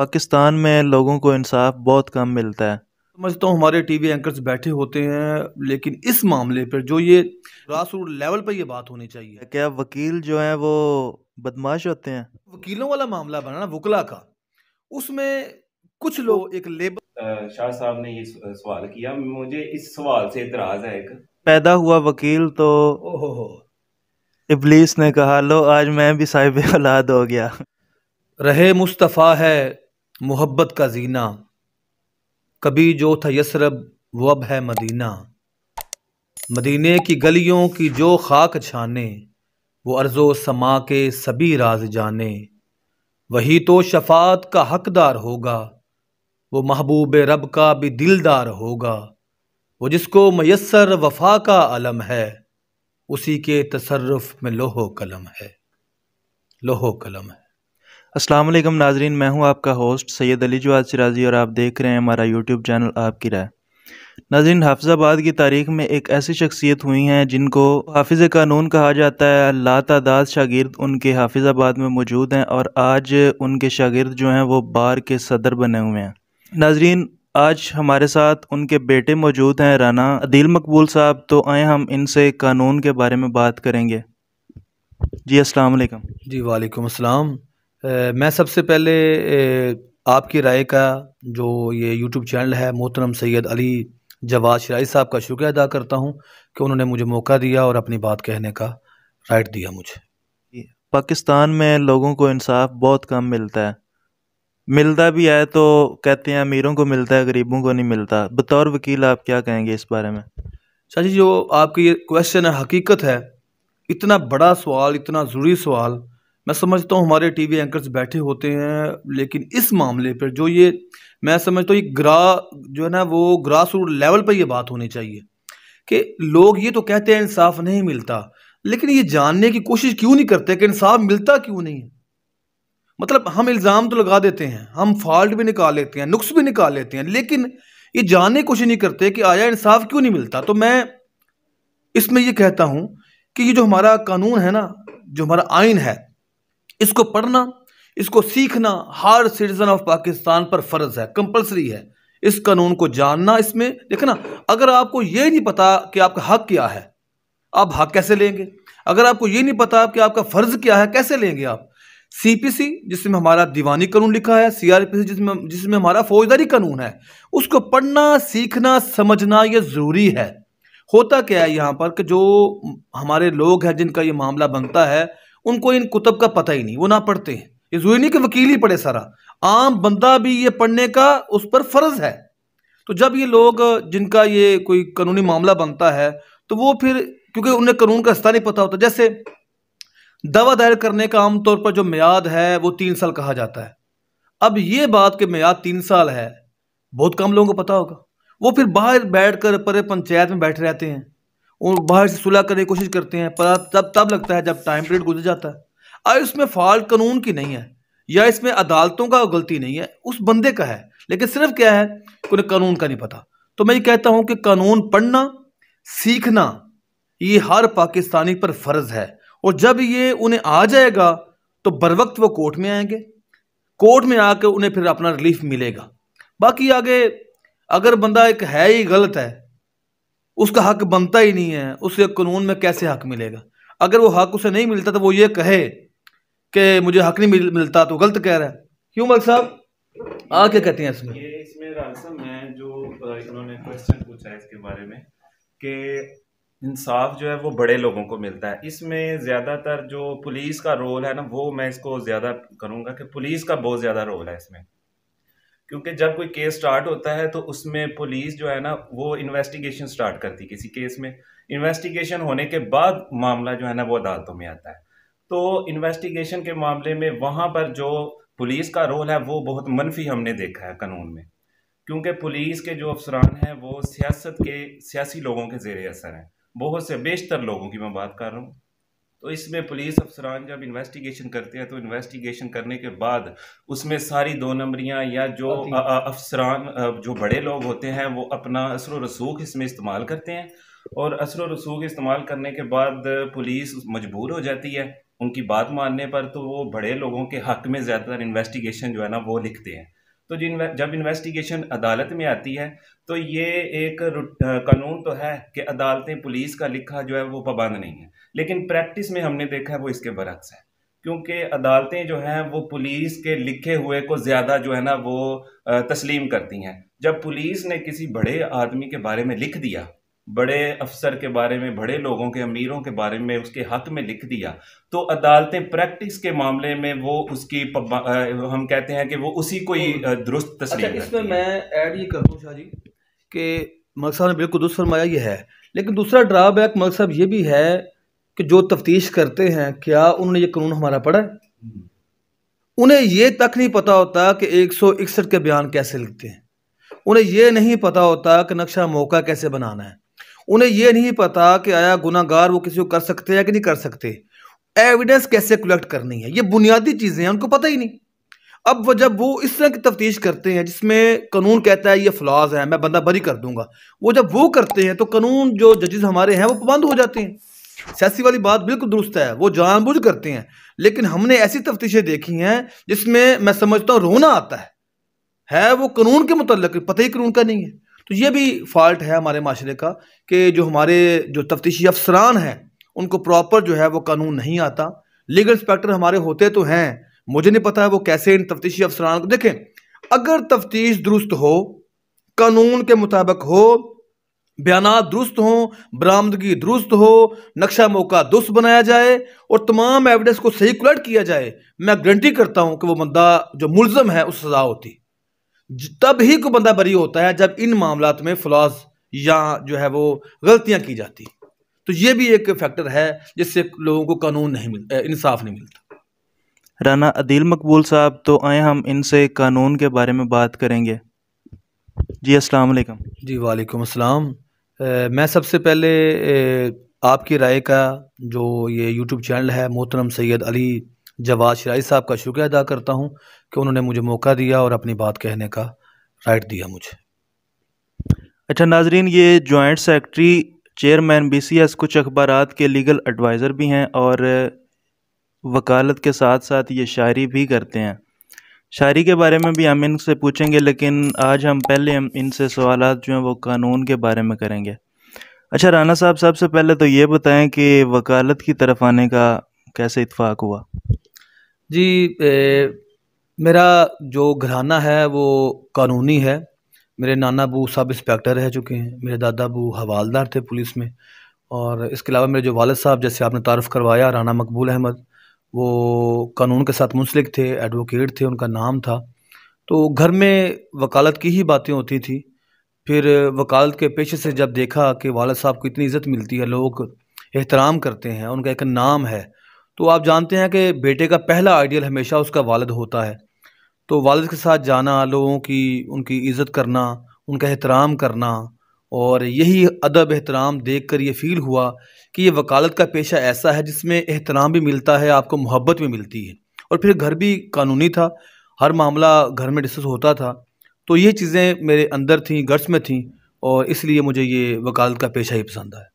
पाकिस्तान में लोगों को इंसाफ बहुत कम मिलता है समझता हूँ हमारे टीवी एंकर्स बैठे होते हैं लेकिन इस मामले पर जो ये ग्रास रूट लेवल पर ये बात होनी चाहिए क्या वकील जो है वो बदमाश होते हैं वकीलों वाला मामला बना ना वकला का उसमें कुछ लोग एक लेबर शाह साहब ने ये सवाल किया मुझे इस सवाल से इतराज है एक पैदा हुआ वकील तो इबलीस ने कहा लो आज मैं भी साहिब औलाद हो गया रहे मुस्तफ़ा है मोहब्बत का जीना कभी जो था यसरब वो अब है मदीना मदीने की गलियों की जो खाक छाने वो अर्ज़ो समा के सभी राज जाने वही तो शफात का हकदार होगा वो महबूब रब का भी दिलदार होगा वो जिसको मैसर वफा का अलम है उसी के तसरफ में लोहो कलम है लोहो कलम है अस्सलाम वालेकुम नाजरीन मैं हूं आपका होस्ट सैयद अली जवाद सिराजी और आप देख रहे हैं हमारा यूट्यूब चैनल आपकी राय नाजरीन हाफिज़ाबाद की तारीख में एक ऐसी शख्सियत हुई हैं जिनको हाफिज़ कानून कहा जाता है ला तादाद शागिर्द उनके हाफिज़ाबाद में मौजूद हैं और आज उनके शागिर्द जो हैं वो बार के सदर बने हुए हैं नाजरीन आज हमारे साथ उनके बेटे मौजूद हैं राना अदील मकबूल साहब तो आए हम इनसे कानून के बारे में बात करेंगे जी अस्सलाम वालेकुम जी वालेकुम अस्सलाम मैं सबसे पहले आपकी राय का जो ये यूट्यूब चैनल है मोहतरम सैयद अली जवाद शराई साहब का शुक्रिया अदा करता हूँ कि उन्होंने मुझे मौका दिया और अपनी बात कहने का राइट दिया मुझे पाकिस्तान में लोगों को इंसाफ बहुत कम मिलता है मिलता भी है तो कहते हैं अमीरों को मिलता है गरीबों को नहीं मिलता बतौर वकील आप क्या कहेंगे इस बारे में शाह जी जो आपकी ये क्वेश्चन है हकीकत है इतना बड़ा सवाल इतना ज़रूरी सवाल मैं समझता हूँ हमारे टीवी एंकर्स बैठे होते हैं लेकिन इस मामले पर जो ये मैं समझता हूँ ये ग्रा जो है ना वो ग्रास रूट लेवल पर ये बात होनी चाहिए कि लोग ये तो कहते हैं इंसाफ नहीं मिलता लेकिन ये जानने की कोशिश क्यों नहीं करते कि इंसाफ मिलता क्यों नहीं मतलब हम इल्ज़ाम तो लगा देते हैं हम फॉल्ट भी निकाल लेते हैं नुक्स भी निकाल लेते हैं लेकिन ये जानने की कोशिश नहीं करते कि आया इंसाफ क्यों नहीं मिलता तो मैं इसमें ये कहता हूँ कि ये जो हमारा कानून है ना जो हमारा आइन है इसको पढ़ना इसको सीखना हर सिटीजन ऑफ पाकिस्तान पर फ़र्ज है कंपलसरी है इस कानून को जानना इसमें देखना अगर आपको ये नहीं पता कि आपका हक क्या है आप हक कैसे लेंगे अगर आपको ये नहीं पता कि आपका फ़र्ज़ क्या है कैसे लेंगे आप सीपीसी जिसमें हमारा दीवानी कानून लिखा है सीआरपीसी जिसमें जिसमें हमारा फौजदारी कानून है उसको पढ़ना सीखना समझना ये ज़रूरी है होता क्या है यहाँ पर कि जो हमारे लोग हैं जिनका ये मामला बनता है उनको इन कुतब का पता ही नहीं वो ना पढ़ते हैं ये जरूरी नहीं कि वकील ही पढ़े सारा आम बंदा भी ये पढ़ने का उस पर फ़र्ज़ है तो जब ये लोग जिनका ये कोई कानूनी मामला बनता है तो वो फिर क्योंकि उन्हें कानून का रास्ता नहीं पता होता जैसे दवा दायर करने का आमतौर पर जो मियाद है वो तीन साल कहा जाता है अब ये बात कि मियाद तीन साल है बहुत कम लोगों को पता होगा वो फिर बाहर बैठ कर परे पंचायत में बैठे रहते हैं और बाहर से सुलह करने की कोशिश करते हैं पर तब तब लगता है जब टाइम पीरियड गुजर जाता है और इसमें फॉल्ट कानून की नहीं है या इसमें अदालतों का गलती नहीं है उस बंदे का है लेकिन सिर्फ क्या है उन्हें कानून का नहीं पता तो मैं ये कहता हूँ कि कानून पढ़ना सीखना ये हर पाकिस्तानी पर फ़र्ज़ है और जब ये उन्हें आ जाएगा तो बर वक्त वो कोर्ट में आएंगे कोर्ट में आकर उन्हें फिर अपना रिलीफ मिलेगा बाकी आगे अगर बंदा एक है ही गलत है उसका हक बनता ही नहीं है उसे कानून में कैसे हक मिलेगा अगर वो हक उसे नहीं मिलता तो वो ये कहे कि मुझे हक नहीं मिलता तो गलत कह रहा है क्यों मलिक साहब आ क्या कहते हैं इसमें जो इंसाफ जो है वो बड़े लोगों को मिलता है इसमें ज़्यादातर जो पुलिस का रोल है ना वो मैं इसको ज़्यादा करूँगा कि पुलिस का बहुत ज़्यादा रोल है इसमें क्योंकि जब कोई केस स्टार्ट होता है तो उसमें पुलिस जो है ना वो इन्वेस्टिगेशन स्टार्ट करती किसी केस में इन्वेस्टिगेशन होने के बाद मामला जो है ना वो अदालतों में आता है तो इन्वेस्टिगेशन के मामले में वहाँ पर जो पुलिस का रोल है वो बहुत मनफी हमने देखा है कानून में क्योंकि पुलिस के जो अफसरान हैं वो सियासत के सियासी लोगों के जेर असर हैं बहुत से बेशतर लोगों की मैं बात कर रहा हूँ तो इसमें पुलिस अफसरान जब इन्वेस्टिगेशन करते हैं तो इन्वेस्टिगेशन करने के बाद उसमें सारी दो नंबरियां या जो अफसरान जो बड़े लोग होते हैं वो अपना असर रसूख इसमें इस्तेमाल करते हैं और असर रसूख इस्तेमाल करने के बाद पुलिस मजबूर हो जाती है उनकी बात मानने पर तो वो बड़े लोगों के हक में ज़्यादातर इन्वेस्टिगेशन जो है ना वो लिखते हैं तो जिन जब इन्वेस्टिगेशन अदालत में आती है तो ये एक कानून तो है कि अदालतें पुलिस का लिखा जो है वो पाबंद नहीं है लेकिन प्रैक्टिस में हमने देखा है वो इसके बरक्स है क्योंकि अदालतें जो हैं वो पुलिस के लिखे हुए को ज़्यादा जो है ना वो तस्लीम करती हैं जब पुलिस ने किसी बड़े आदमी के बारे में लिख दिया बड़े अफसर के बारे में बड़े लोगों के अमीरों के बारे में उसके हक में लिख दिया तो अदालतें प्रैक्टिस के मामले में वो उसकी हम कहते हैं कि वो उसी को ही दुरुस्त अच्छा, इसमें मैं ऐड ये कर दूँ शाह जी कि मलक साहब ने बिल्कुल दुरुस्त फरमाया ये है लेकिन दूसरा ड्राबैक मलक साहब ये भी है कि जो तफ्तीश करते हैं क्या उन्होंने ये कानून हमारा पढ़ा है हम्म। उन्हें ये तक नहीं पता होता कि एक सौ इकसठ के बयान कैसे लिखते हैं उन्हें यह नहीं पता होता कि नक्शा मौका कैसे बनाना है उन्हें यह नहीं पता कि आया गुनागार वो किसी को कर सकते हैं कि नहीं कर सकते एविडेंस कैसे कलेक्ट करनी है ये बुनियादी चीज़ें हैं उनको पता ही नहीं अब वो जब वो इस तरह की तफ्तीश करते हैं जिसमें कानून कहता है ये फ्लॉज है मैं बंदा बरी कर दूंगा वो जब वो करते हैं तो कानून जो जजेज हमारे हैं वो पाबंद हो जाते हैं सियासी वाली बात बिल्कुल दुरुस्त है वो जानबूझ करते हैं लेकिन हमने ऐसी तफ्तीशें देखी हैं जिसमें मैं समझता हूँ रोना आता है है वो कानून के मुतल पता ही कानून का नहीं है तो ये भी फॉल्ट है हमारे माशरे का कि जो हमारे जो तफ्तीशी अफसरान हैं उनको प्रॉपर जो है वो कानून नहीं आता लीगल इंस्पेक्टर हमारे होते तो हैं मुझे नहीं पता है वो कैसे इन तफ्तीशी अफसरान को देखें अगर तफ्तीश दुरुस्त हो कानून के मुताबिक हो बयान दुरुस्त हों बरामदगी दुरुस्त हो नक्शा मौका दुरुस्त बनाया जाए और तमाम एविडेंस को सही कलेक्ट किया जाए मैं गारंटी करता हूँ कि वो बंदा जो मुलजम है उस सज़ा होती तब ही को बंदा बरी होता है जब इन मामला में फ्लॉज या जो है वो गलतियां की जाती तो ये भी एक फैक्टर है जिससे लोगों को कानून नहीं मिलता इंसाफ नहीं मिलता राना अदील मकबूल साहब तो आए हम इनसे कानून के बारे में बात करेंगे जी अस्सलाम वालेकुम जी वालेकुम अस्सलाम मैं सबसे पहले आपकी राय का जो ये यूट्यूब चैनल है मोहतरम सैयद अली जवाद शराइ साहब का शुक्रिया अदा करता हूँ कि उन्होंने मुझे मौका दिया और अपनी बात कहने का राइट दिया मुझे अच्छा नाजरीन ये joint secretary chairman B C S कुछ अखबार के लीगल एडवाइज़र भी हैं और वकालत के साथ साथ ये शायरी भी करते हैं शायरी के बारे में भी हम इनसे पूछेंगे लेकिन आज हम पहले हम इनसे सवाल जो हैं वो कानून के बारे में करेंगे अच्छा राना साहब सबसे पहले तो ये बताएं कि वकालत की तरफ आने का कैसे इतफाक़ हुआ जी ए, मेरा जो घराना है वो कानूनी है मेरे नाना बू सब इंस्पेक्टर रह चुके हैं मेरे दादा बू हवालदार थे पुलिस में और इसके अलावा मेरे जो वालद साहब जैसे आपने तारफ़ करवाया राना मकबूल अहमद वो कानून के साथ मुंसलिक थे एडवोकेट थे उनका नाम था तो घर में वकालत की ही बातें होती थी फिर वकालत के पेशे से जब देखा कि वालद साहब को इतनी इज़्ज़त मिलती है लोग एहतराम करते हैं उनका एक नाम है तो आप जानते हैं कि बेटे का पहला आइडियल हमेशा उसका वालद होता है तो वालद के साथ जाना लोगों की उनकी इज़्ज़त करना उनका एहतराम करना और यही अदब एहतराम देख कर ये फ़ील हुआ कि ये वकालत का पेशा ऐसा है जिसमें एहतराम भी मिलता है आपको मोहब्बत भी मिलती है और फिर घर भी कानूनी था हर मामला घर में डिस्कस होता था तो ये चीज़ें मेरे अंदर थी गर्स में थी और इसलिए मुझे ये वकालत का पेशा ही पसंद आया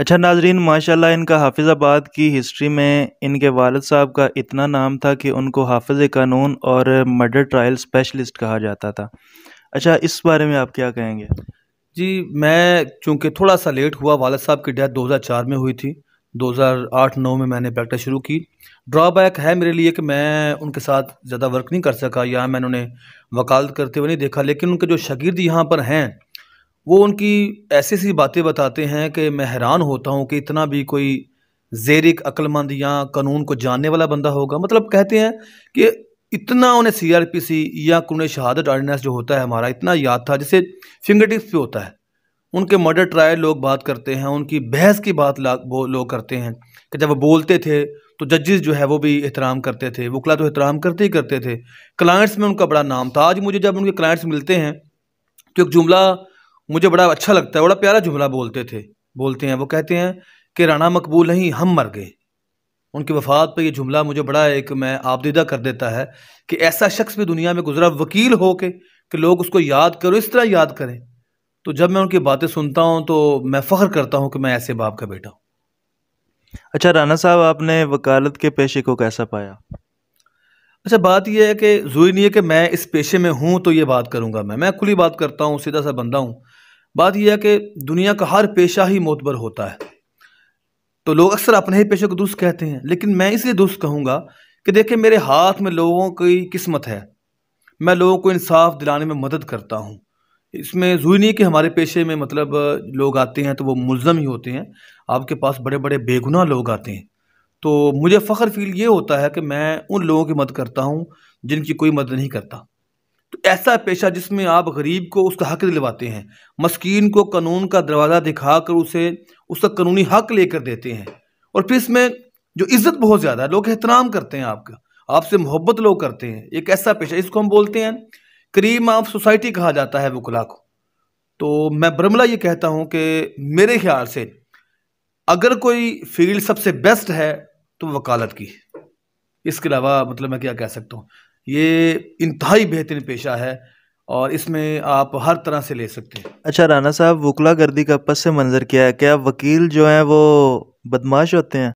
अच्छा नाजरीन माशाल्लाह इनका हाफिज़ाबाद की हिस्ट्री में इनके वालद साहब का इतना नाम था कि उनको हाफिज़ कानून और मर्डर ट्रायल स्पेशलिस्ट कहा जाता था अच्छा इस बारे में आप क्या कहेंगे जी मैं चूँकि थोड़ा सा लेट हुआ वालद साहब की डेथ 2004 में हुई थी 2008-9 में मैंने प्रैक्टिस शुरू की ड्रॉबैक है मेरे लिए कि मैं उनके साथ ज़्यादा वर्क नहीं कर सका या मैंने उन्हें वकालत करते हुए नहीं देखा लेकिन उनके जो शागिर्द यहाँ पर हैं वो उनकी ऐसी ऐसी बातें बताते हैं कि मैं हैरान होता हूँ कि इतना भी कोई जेरिक अक्लमंद या कानून को जानने वाला बंदा होगा मतलब कहते हैं कि इतना उन्हें सी आर पी सी या कानून शहादत ऑर्डिनेंस जो होता है हमारा इतना याद था जैसे फिंगर टिप्स पे होता है उनके मर्डर ट्रायल लोग बात करते हैं उनकी बहस की बात वो लोग करते हैं कि जब वो बोलते थे तो जजेस जो है वो भी एहतराम करते थे वकला तो एहतराम करते ही करते थे क्लाइंट्स में उनका बड़ा नाम था आज मुझे जब उनके क्लाइंट्स मिलते हैं तो एक जुमला मुझे बड़ा अच्छा लगता है बड़ा प्यारा जुमला बोलते थे बोलते हैं वो कहते हैं कि राना मकबूल नहीं हम मर गए उनकी वफात पर यह जुमला मुझे बड़ा एक मैं आपदीदा कर देता है कि ऐसा शख्स भी दुनिया में गुजरा वकील हो के कि लोग उसको याद करो इस तरह याद करें तो जब मैं उनकी बातें सुनता हूँ तो मैं फ़ख्र करता हूँ कि मैं ऐसे बाप का बेटा हूँ अच्छा राना साहब आपने वकालत के पेशे को कैसा पाया अच्छा बात यह है कि जरूरी नहीं है कि मैं इस पेशे में हूँ तो ये बात करूँगा मैं मैं खुली बात करता हूँ सीधा सा बंदा हूँ बात यह है कि दुनिया का हर पेशा ही मोतबर होता है तो लोग अक्सर अपने ही पेशे को दुरुस्त कहते हैं लेकिन मैं इसलिए दुरुस्त कहूँगा कि देखिए मेरे हाथ में लोगों की किस्मत है मैं लोगों को इंसाफ दिलाने में मदद करता हूँ इसमें जरूरी नहीं कि हमारे पेशे में मतलब लोग आते हैं तो वो मुलम ही होते हैं आपके पास बड़े बड़े बेगुनाह लोग आते हैं तो मुझे फ़ख्र फील ये होता है कि मैं उन लोगों की मदद करता हूँ जिनकी कोई मदद नहीं करता तो ऐसा पेशा जिसमें आप गरीब को उसका हक दिलवाते हैं मस्किन को कानून का दरवाज़ा दिखाकर उसे उसका कानूनी हक लेकर देते हैं और फिर इसमें जो इज़्ज़त बहुत ज़्यादा है लोग एहतराम करते हैं आपका आपसे मोहब्बत लोग करते हैं एक ऐसा पेशा इसको हम बोलते हैं करीम ऑफ सोसाइटी कहा जाता है वकला को तो मैं ब्रमला ये कहता हूँ कि मेरे ख्याल से अगर कोई फील्ड सबसे बेस्ट है तो वकालत की इसके अलावा मतलब मैं क्या कह सकता हूँ ये इंतहाई बेहतरीन पेशा है और इसमें आप हर तरह से ले सकते हैं अच्छा राना साहब वकला गर्दी का पस से मंजर किया है क्या वकील जो हैं वो बदमाश होते हैं